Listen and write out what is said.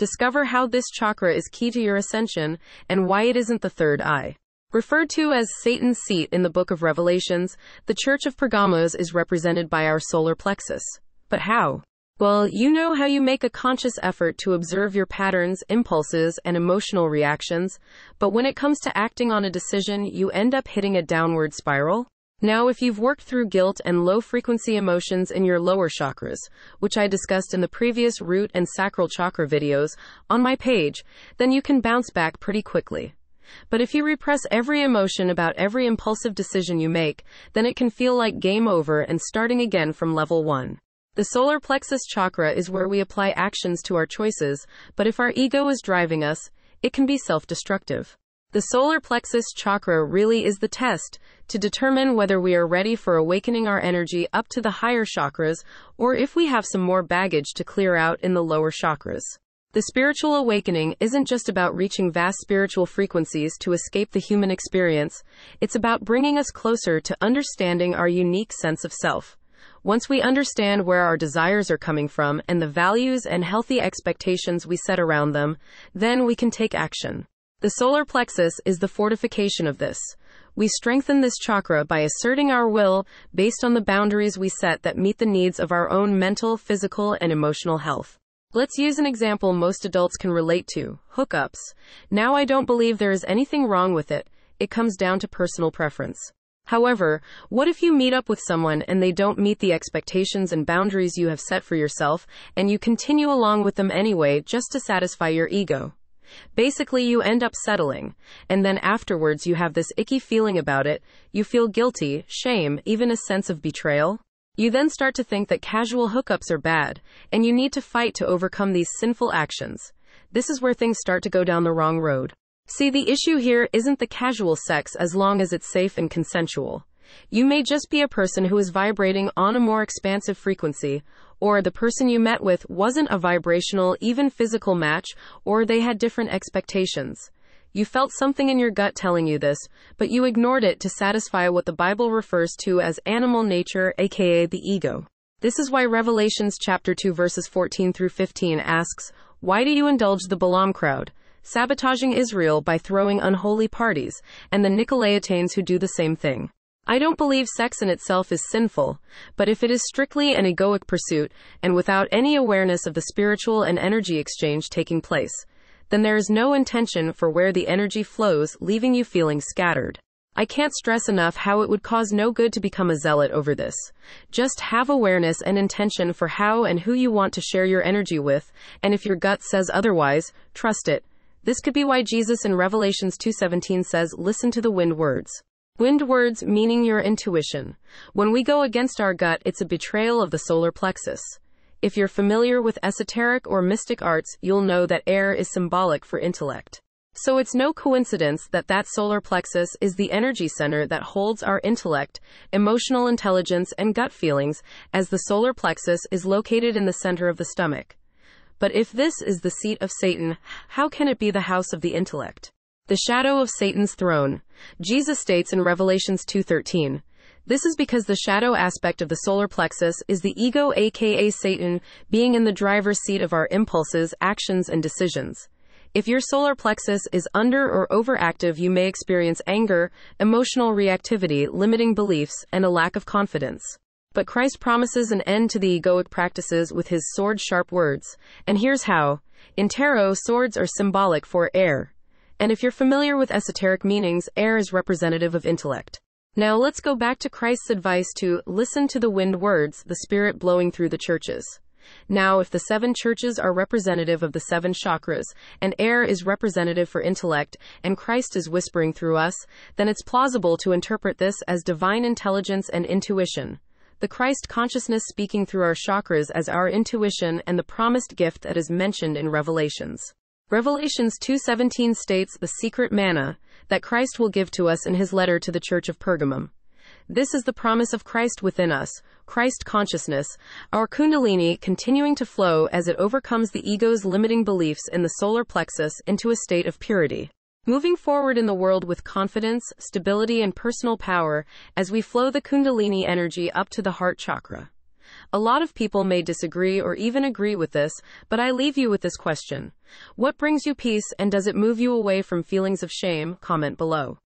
Discover how this chakra is key to your ascension and why it isn't the third eye. Referred to as Satan's seat in the book of Revelations, the Church of Pergamos is represented by our solar plexus. But how? Well, you know how you make a conscious effort to observe your patterns, impulses, and emotional reactions, but when it comes to acting on a decision, you end up hitting a downward spiral? Now, if you've worked through guilt and low frequency emotions in your lower chakras, which I discussed in the previous root and sacral chakra videos on my page, then you can bounce back pretty quickly. But if you repress every emotion about every impulsive decision you make, then it can feel like game over and starting again from level one. The solar plexus chakra is where we apply actions to our choices, but if our ego is driving us, it can be self destructive. The solar plexus chakra really is the test to determine whether we are ready for awakening our energy up to the higher chakras or if we have some more baggage to clear out in the lower chakras. The spiritual awakening isn't just about reaching vast spiritual frequencies to escape the human experience, it's about bringing us closer to understanding our unique sense of self. Once we understand where our desires are coming from and the values and healthy expectations we set around them, then we can take action. The solar plexus is the fortification of this. We strengthen this chakra by asserting our will based on the boundaries we set that meet the needs of our own mental, physical, and emotional health. Let's use an example most adults can relate to hookups. Now, I don't believe there is anything wrong with it. It comes down to personal preference. However, what if you meet up with someone and they don't meet the expectations and boundaries you have set for yourself, and you continue along with them anyway just to satisfy your ego? Basically, you end up settling, and then afterwards you have this icky feeling about it, you feel guilty, shame, even a sense of betrayal. You then start to think that casual hookups are bad, and you need to fight to overcome these sinful actions. This is where things start to go down the wrong road. See, the issue here isn't the casual sex as long as it's safe and consensual. You may just be a person who is vibrating on a more expansive frequency, or the person you met with wasn't a vibrational, even physical match, or they had different expectations. You felt something in your gut telling you this, but you ignored it to satisfy what the Bible refers to as animal nature, aka the ego. This is why Revelations chapter 2 verses 14 through 15 asks, Why do you indulge the Balaam crowd, sabotaging Israel by throwing unholy parties, and the Nicolaitanes who do the same thing? I don't believe sex in itself is sinful, but if it is strictly an egoic pursuit and without any awareness of the spiritual and energy exchange taking place, then there is no intention for where the energy flows, leaving you feeling scattered. I can't stress enough how it would cause no good to become a zealot over this. Just have awareness and intention for how and who you want to share your energy with, and if your gut says otherwise, trust it. This could be why Jesus in Revelations 2:17 says, "Listen to the wind words." Wind words meaning your intuition. When we go against our gut, it's a betrayal of the solar plexus. If you're familiar with esoteric or mystic arts, you'll know that air is symbolic for intellect. So it's no coincidence that that solar plexus is the energy center that holds our intellect, emotional intelligence, and gut feelings, as the solar plexus is located in the center of the stomach. But if this is the seat of Satan, how can it be the house of the intellect? The shadow of Satan's throne. Jesus states in Revelations 2:13. This is because the shadow aspect of the solar plexus is the ego, aka Satan, being in the driver's seat of our impulses, actions, and decisions. If your solar plexus is under or overactive, you may experience anger, emotional reactivity, limiting beliefs, and a lack of confidence. But Christ promises an end to the egoic practices with his sword sharp words. And here's how. In tarot, swords are symbolic for air, and if you're familiar with esoteric meanings, air is representative of intellect. Now let's go back to Christ's advice to listen to the wind words, the spirit blowing through the churches. Now, if the seven churches are representative of the seven chakras, and air is representative for intellect, and Christ is whispering through us, then it's plausible to interpret this as divine intelligence and intuition. The Christ consciousness speaking through our chakras as our intuition and the promised gift that is mentioned in Revelations. Revelations 2:17 states the secret manna that Christ will give to us in his letter to the church of Pergamum. This is the promise of Christ within us, Christ consciousness, our kundalini continuing to flow as it overcomes the ego's limiting beliefs in the solar plexus into a state of purity. Moving forward in the world with confidence, stability and personal power as we flow the kundalini energy up to the heart chakra. A lot of people may disagree or even agree with this, but I leave you with this question. What brings you peace and does it move you away from feelings of shame? Comment below.